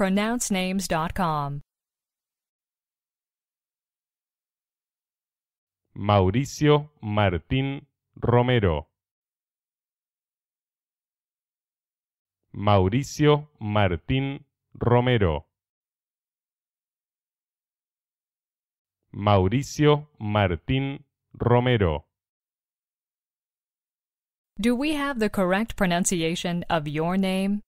pronouncenames.com. Mauricio Martín Romero. Mauricio Martín Romero. Mauricio Martín Romero. Do we have the correct pronunciation of your name?